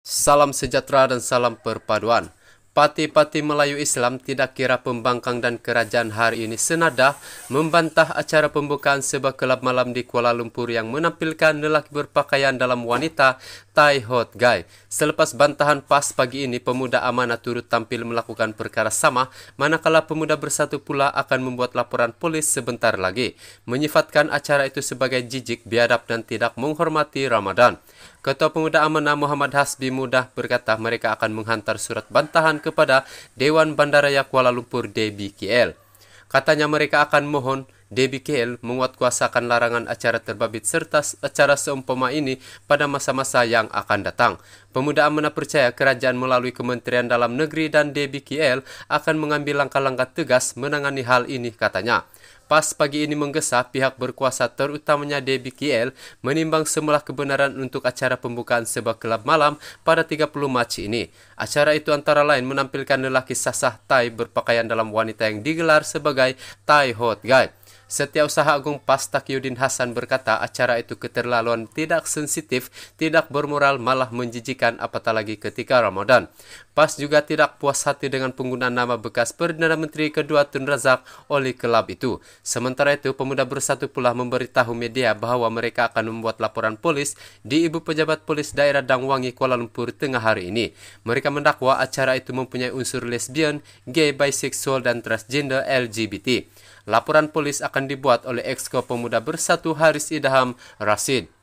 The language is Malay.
Salam sejahtera dan salam perpaduan. Parti-parti Melayu Islam tidak kira pembangkang dan kerajaan hari ini senada membantah acara pembukaan sebuah kelab malam di Kuala Lumpur yang menampilkan lelaki berpakaian dalam wanita Tai Hot Guy. Selepas bantahan PAS pagi ini, pemuda amanah turut tampil melakukan perkara sama, manakala pemuda bersatu pula akan membuat laporan polis sebentar lagi, menyifatkan acara itu sebagai jijik, biadab, dan tidak menghormati Ramadan. Ketua Pemuda Amanah Muhammad Hasbi Mudah berkata mereka akan menghantar surat bantahan kepada Dewan Bandaraya Kuala Lumpur DBKL. Katanya mereka akan mohon DBKL menguatkuasakan larangan acara terbabit serta acara seumpama ini pada masa-masa yang akan datang. Pemuda Amana percaya kerajaan melalui Kementerian Dalam Negeri dan DBKL akan mengambil langkah-langkah tegas menangani hal ini, katanya. Pas pagi ini menggesa, pihak berkuasa terutamanya DBKL menimbang semula kebenaran untuk acara pembukaan sebuah kelab malam pada 30 Mac ini. Acara itu antara lain menampilkan lelaki sasah Thai berpakaian dalam wanita yang digelar sebagai Thai Hot Guide. Setiausaha Agung Pastak Yudin Hasan berkata acara itu keterlaluan tidak sensitif, tidak bermoral, malah menjijikan apatah lagi ketika Ramadan. PAS juga tidak puas hati dengan penggunaan nama bekas Perdana Menteri kedua Tun Razak oleh kelab itu. Sementara itu, pemuda bersatu pula memberitahu media bahawa mereka akan membuat laporan polis di Ibu Pejabat Polis Daerah Dangwangi, Kuala Lumpur tengah hari ini. Mereka mendakwa acara itu mempunyai unsur lesbian, gay, bisexual, dan transgender LGBT. Laporan polis akan dibuat oleh Exko Pemuda Bersatu Haris Idham Rasid.